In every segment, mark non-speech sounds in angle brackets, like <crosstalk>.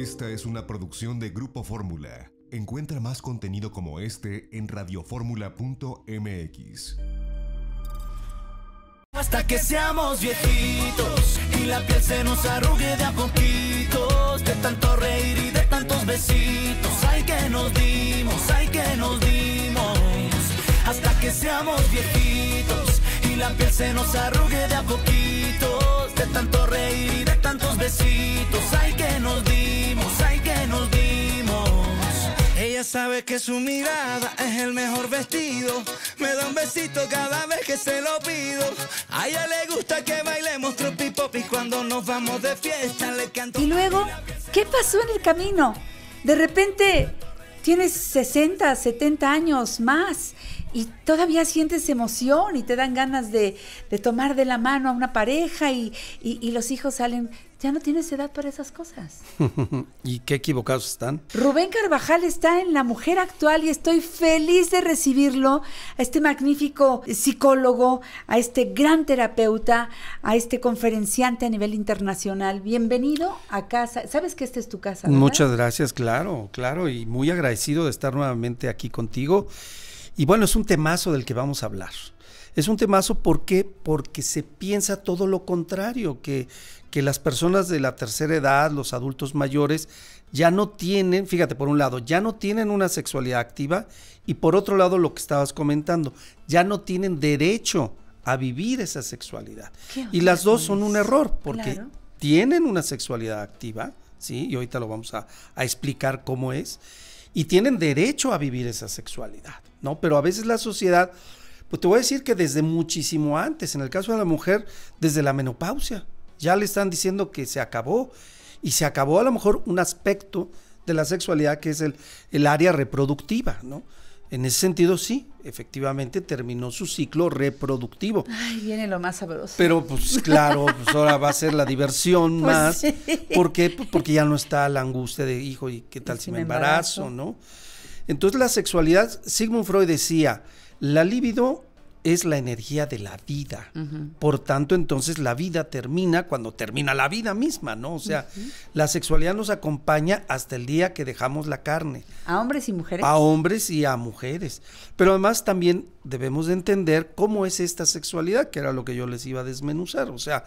Esta es una producción de Grupo Fórmula. Encuentra más contenido como este en radioformula.mx. Hasta que seamos viejitos y la piel se nos arrugue de a poquitos, de tanto reír y de tantos besitos, ay que nos dimos, ay que nos dimos, hasta que seamos viejitos la piel se nos arrugue de a poquitos, de tanto reír y de tantos besitos, ay que nos dimos, ay que nos dimos. Ella sabe que su mirada es el mejor vestido, me da un besito cada vez que se lo pido. A ella le gusta que bailemos tropi pop y cuando nos vamos de fiesta le canto. Y luego, ¿qué pasó en el camino? De repente tienes 60, 70 años más y todavía sientes emoción y te dan ganas de, de tomar de la mano a una pareja y, y los hijos salen ya no tienes edad para esas cosas. <laughs> ¿Y qué equivocados están? Rubén Carvajal está en La Mujer Actual y estoy feliz de recibirlo, a este magnífico psicólogo, a este gran terapeuta, a este conferenciante a nivel internacional. Bienvenido a casa. Sabes que esta es tu casa. Muchas gracias, claro, claro, y muy agradecido de estar nuevamente aquí contigo. Y bueno, es un temazo del que vamos a hablar. Es un temazo, ¿por Porque se piensa todo lo contrario, que que las personas de la tercera edad, los adultos mayores, ya no tienen, fíjate, por un lado, ya no tienen una sexualidad activa y por otro lado, lo que estabas comentando, ya no tienen derecho a vivir esa sexualidad. Y las dos son un error porque tienen una sexualidad activa, ¿sí? Y ahorita lo vamos a, a explicar cómo es. Y tienen derecho a vivir esa sexualidad, ¿no? Pero a veces la sociedad, pues te voy a decir que desde muchísimo antes, en el caso de la mujer, desde la menopausia ya le están diciendo que se acabó. Y se acabó a lo mejor un aspecto de la sexualidad que es el, el área reproductiva, ¿no? En ese sentido, sí, efectivamente terminó su ciclo reproductivo. Ay, viene lo más sabroso. Pero pues <laughs> claro, pues ahora va a ser la diversión pues más. Sí. ¿Por qué? Pues, porque ya no está la angustia de hijo y qué tal si, me embarazo, embarazo, ¿no? Entonces la sexualidad, Sigmund Freud decía, la libido es la energía de la vida. Por tanto, entonces la vida termina cuando termina la vida misma, ¿no? O sea, la sexualidad nos acompaña hasta el día que dejamos la carne. A hombres y mujeres. A hombres y a mujeres. Pero además también debemos de entender cómo es esta sexualidad, que era lo que yo les iba a desmenuzar. O sea,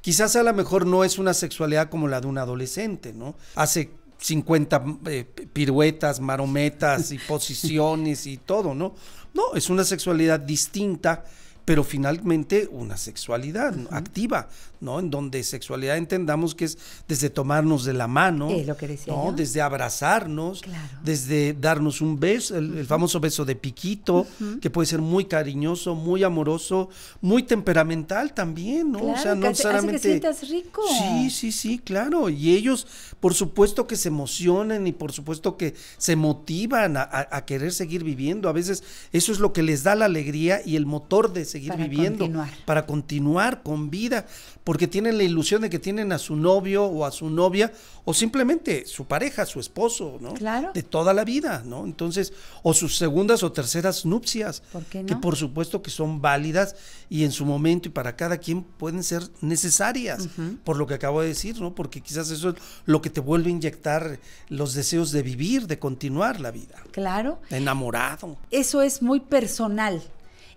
quizás a lo mejor no es una sexualidad como la de un adolescente, ¿no? Hace 50 eh, piruetas, marometas y <laughs> posiciones y todo, ¿no? No, es una sexualidad distinta pero finalmente una sexualidad activa, ¿no? En donde sexualidad entendamos que es desde tomarnos de la mano, lo que decía Desde abrazarnos, desde darnos un beso, el, famoso beso de piquito, que puede ser muy cariñoso, muy amoroso, muy temperamental también, ¿no? o sea, no solamente. que sientas rico. Sí, sí, sí, claro. Y ellos, por supuesto que se emocionen y por supuesto que se motivan a querer seguir viviendo. A veces eso es lo que les da la alegría y el motor de seguir viviendo, para continuar con vida, porque tienen la ilusión de que tienen a su novio o a su novia o simplemente su pareja, su esposo, ¿no? Claro. De toda la vida, ¿no? Entonces, o sus segundas o terceras nupcias, que por supuesto que son válidas y en su momento y para cada quien pueden ser necesarias, por lo que acabo de decir, ¿no? Porque quizás eso es lo que te vuelve a inyectar los deseos de vivir, de continuar la vida. Claro. Enamorado. Eso es muy personal.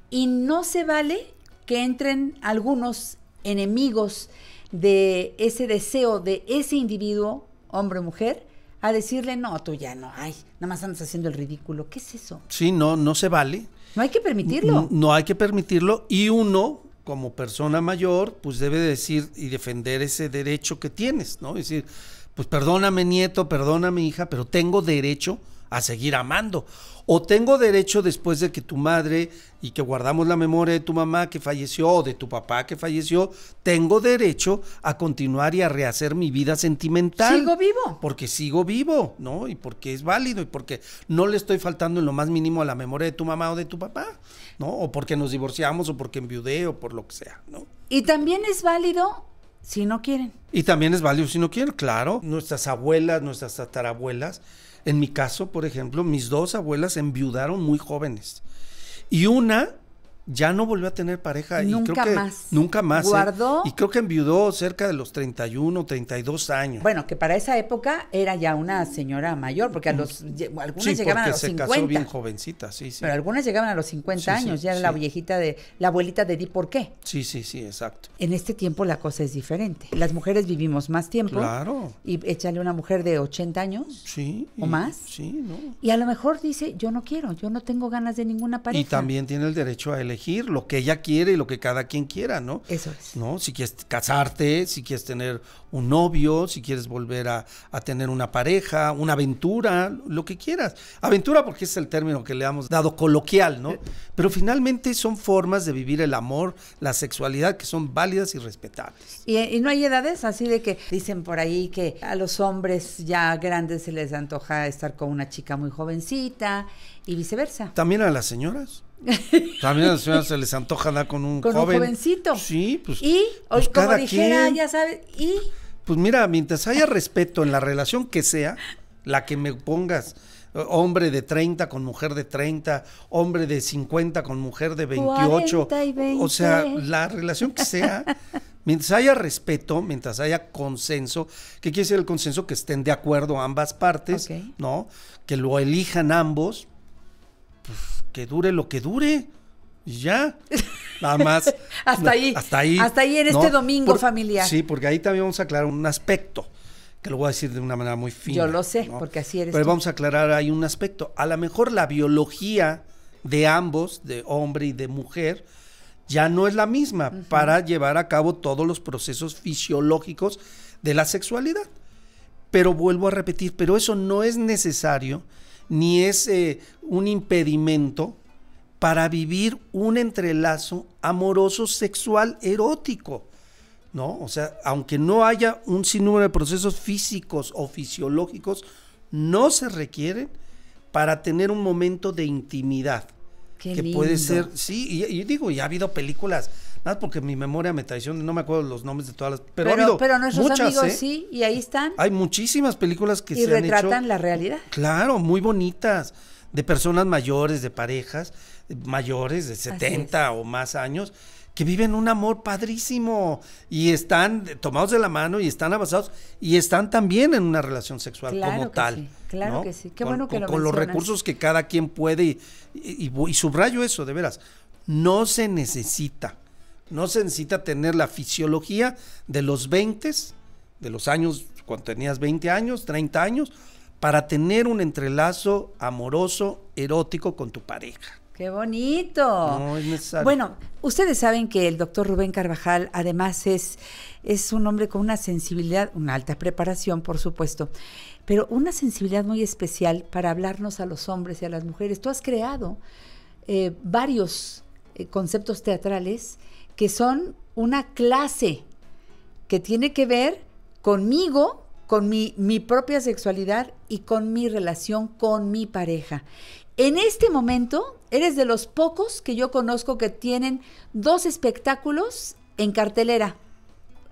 Y no se vale que entren algunos enemigos de ese deseo de ese individuo, hombre o mujer, a decirle, no, tú ya no, ay, nada más andas haciendo el ridículo. ¿Qué es eso? Sí, no, no se vale. No hay que permitirlo. No, hay que permitirlo y uno, como persona mayor, pues debe decir y defender ese derecho que tienes, ¿no? decir, pues perdóname nieto, perdóname hija, pero tengo derecho a seguir amando. O tengo derecho después de que tu madre y que guardamos la memoria de tu mamá que falleció o de tu papá que falleció, tengo derecho a continuar y a rehacer mi vida sentimental. Sigo vivo. Porque sigo vivo, ¿no? Y porque es válido y porque no le estoy faltando en lo más mínimo a la memoria de tu mamá o de tu papá, ¿no? O porque nos divorciamos o porque enviudé o por lo que sea, ¿no? Y también es válido si no quieren. Y también es válido si no quieren, claro. Nuestras abuelas, nuestras tatarabuelas en mi caso, por ejemplo, mis dos abuelas enviudaron muy jóvenes. Y una ya no volvió a tener pareja. y creo más. Nunca más. ¿eh? Guardó. Y creo que enviudó cerca de los 31, 32 años. Bueno, que para esa época era ya una señora mayor, porque a mm. los, algunas sí, llegaban a los se Casó bien jovencita, sí, sí. Pero algunas llegaban a los 50 años, ya la viejita de, la abuelita de Di, ¿por qué? Sí, sí, sí, exacto. En este tiempo la cosa es diferente. Las mujeres vivimos más tiempo. Claro. Y échale una mujer de 80 años. Sí. O más. Sí, ¿no? Y a lo mejor dice, yo no quiero, yo no tengo ganas de ninguna pareja. Y también tiene el derecho a elegir lo que ella quiere y lo que cada quien quiera, ¿no? Eso es. ¿No? Si quieres casarte, si quieres tener un novio, si quieres volver a, tener una pareja, una aventura, lo que quieras. Aventura porque es el término que le hemos dado coloquial, ¿no? Pero finalmente son formas de vivir el amor, la sexualidad, que son válidas y respetables. Y, y no hay edades así de que dicen por ahí que a los hombres ya grandes se les antoja estar con una chica muy jovencita y viceversa. También a las señoras. También <laughs> a las señoras se les antoja nada con un jovencito. Sí, pues. Y, pues, como dijera, ya sabes, y. Pues mira, mientras haya respeto en la relación que sea, la que me pongas, eh, hombre de 30 con mujer de 30, hombre de 50 con mujer de 28. O sea, la relación que sea, <laughs> mientras haya respeto, mientras haya consenso, ¿qué quiere decir el consenso? Que estén de acuerdo ambas partes, ¿no? Que lo elijan ambos pues, que dure lo que dure. ya, <laughs> nada más. hasta ahí. Hasta ahí. Hasta ahí en este domingo familiar. Sí, porque ahí también vamos a aclarar un aspecto, que lo voy a decir de una manera muy fina. Yo lo sé, porque así eres. Pero vamos a aclarar ahí un aspecto. A lo mejor la biología de ambos, de hombre y de mujer, ya no es la misma para llevar a cabo todos los procesos fisiológicos de la sexualidad. Pero vuelvo a repetir, pero eso no es necesario ni es eh, un impedimento para vivir un entrelazo amoroso, sexual, erótico. ¿No? O sea, aunque no haya un sinnúmero de procesos físicos o fisiológicos, no se requieren para tener un momento de intimidad. que puede ser, sí, y, y digo, ya ha habido películas porque mi memoria me traiciona, no me acuerdo los nombres de todas las. Pero, pero, nuestros amigos ¿eh? sí, y ahí están. Hay muchísimas películas que se retratan han hecho, la realidad. Claro, muy bonitas, de personas mayores, de parejas mayores de 70 o más años que viven un amor padrísimo y están tomados de la mano y están avanzados y están también en una relación sexual como tal. claro que sí, qué con, bueno que con, Con los recursos que cada quien puede y, subrayo eso, de veras, no se necesita no se necesita tener la fisiología de los 20, de los años cuando tenías 20 años, 30 años, para tener un entrelazo amoroso, erótico con tu pareja. ¡Qué bonito! No, es necesario. Bueno, ustedes saben que el doctor Rubén Carvajal además es, es un hombre con una sensibilidad, una alta preparación, por supuesto, pero una sensibilidad muy especial para hablarnos a los hombres y a las mujeres. Tú has creado eh, varios eh, conceptos teatrales que son una clase que tiene que ver conmigo, con mi, mi propia sexualidad y con mi relación con mi pareja. En este momento, eres de los pocos que yo conozco que tienen dos espectáculos en cartelera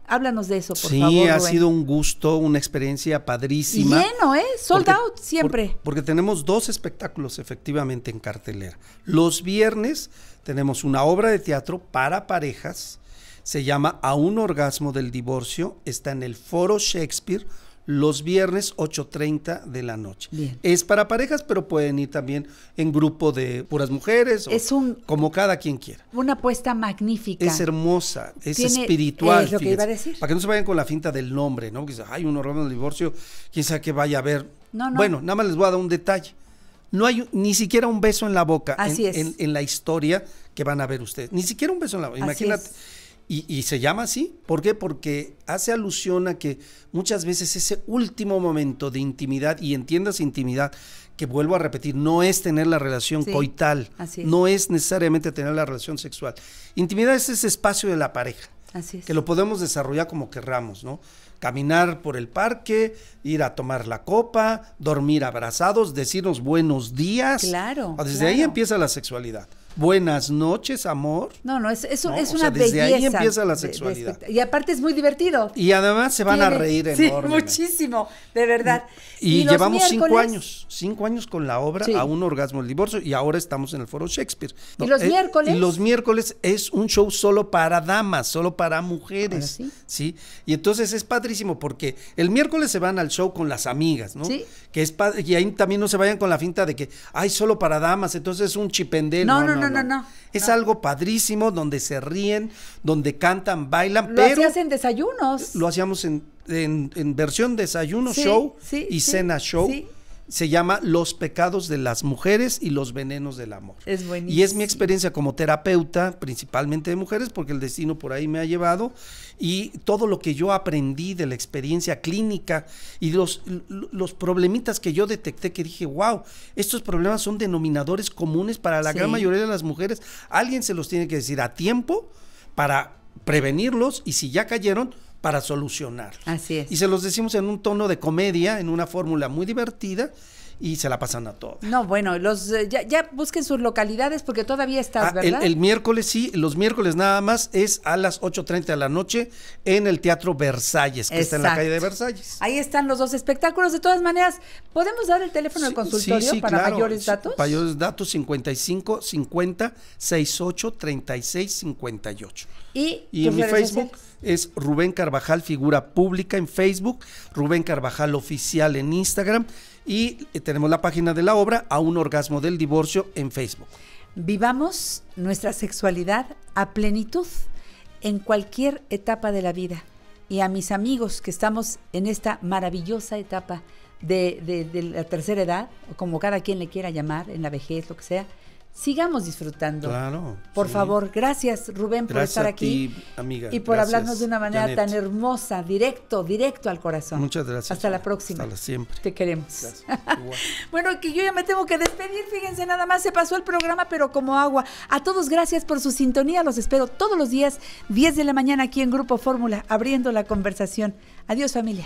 Háblanos de eso, por sí, favor. Sí, ha sido un gusto, una experiencia padrísima. Y lleno, ¿eh? Sold out siempre. porque tenemos dos espectáculos efectivamente en cartelera. Los viernes tenemos una obra de teatro para parejas. Se llama A un orgasmo del divorcio. Está en el Foro Shakespeare los viernes 8.30 de la noche. Bien. Es para parejas, pero pueden ir también en grupo de puras mujeres, es un, como cada quien quiera. Una apuesta magnífica. Es hermosa, es espiritual. Es lo que iba a decir. Para que no se vayan con la finta del nombre, ¿no? Porque hay un horror del divorcio, quién sabe que vaya a ver. No, no. Bueno, nada más les voy a dar un detalle. No hay ni siquiera un beso en la boca Así en, En, la historia que van a ver ustedes. Ni siquiera un beso en la boca. Imagínate. Y, se llama así. ¿Por qué? Porque hace alusión a que muchas veces ese último momento de intimidad, y entiendas intimidad, que vuelvo a repetir, no es tener la relación coital, no es necesariamente tener la relación sexual. Intimidad es ese espacio de la pareja, que lo podemos desarrollar como querramos, ¿no? Caminar por el parque, ir a tomar la copa, dormir abrazados, decirnos buenos días. Claro. Ah, desde ahí empieza la sexualidad buenas noches, amor. No, no, es, es, una o desde ahí empieza la sexualidad. y aparte es muy divertido. Y además se van a reír <laughs> enormemente. Sí, muchísimo, de verdad. Y, llevamos cinco años, cinco años con la obra A un orgasmo el divorcio y ahora estamos en el foro Shakespeare. ¿Y los eh, miércoles? Y los miércoles es un show solo para damas, solo para mujeres. Sí? Y entonces es padrísimo porque el miércoles se van al show con las amigas, ¿no? Sí. Que es y ahí también no se vayan con la finta de que, ay, solo para damas, entonces es un chipendel. no. no, no es algo padrísimo donde se ríen, donde cantan, bailan. pero hacías en desayunos. Lo hacíamos en, en, versión desayuno show y cena show se llama Los pecados de las mujeres y los venenos del amor. Es Y es mi experiencia como terapeuta, principalmente de mujeres, porque el destino por ahí me ha llevado, y todo lo que yo aprendí de la experiencia clínica y los, los problemitas que yo detecté que dije, wow, estos problemas son denominadores comunes para la gran mayoría de las mujeres. Alguien se los tiene que decir a tiempo para prevenirlos y si ya cayeron, para solucionar. Así es. Y se los decimos en un tono de comedia, en una fórmula muy divertida y se la pasan a todos. No, bueno, los eh, ya, ya, busquen sus localidades porque todavía estás, ah, ¿verdad? El, miércoles sí, los miércoles nada más es a las 8.30 de la noche en el Teatro Versalles, que está en la calle de Versalles. Ahí están los dos espectáculos. De todas maneras, ¿podemos dar el teléfono al consultorio para mayores datos? Mayores datos 55 50 68 36 58. Y, y en mi Facebook es Rubén Carvajal, figura pública en Facebook, Rubén Carvajal oficial en Instagram y eh, tenemos la página de la obra A un orgasmo del divorcio en Facebook. Vivamos nuestra sexualidad a plenitud en cualquier etapa de la vida. Y a mis amigos que estamos en esta maravillosa etapa de, la tercera edad, o como cada quien le quiera llamar, en la vejez, lo que sea, sigamos disfrutando. Claro. Por favor, gracias Rubén por estar aquí. Y por hablarnos de una manera tan hermosa, directo, directo al corazón. Muchas gracias. Hasta la próxima. siempre. Te queremos. <laughs> bueno, que yo ya me tengo que despedir, fíjense, nada más se pasó el programa, pero como agua. A todos gracias por su sintonía, los espero todos los días, 10 de la mañana aquí en Grupo Fórmula, abriendo la conversación. Adiós familia.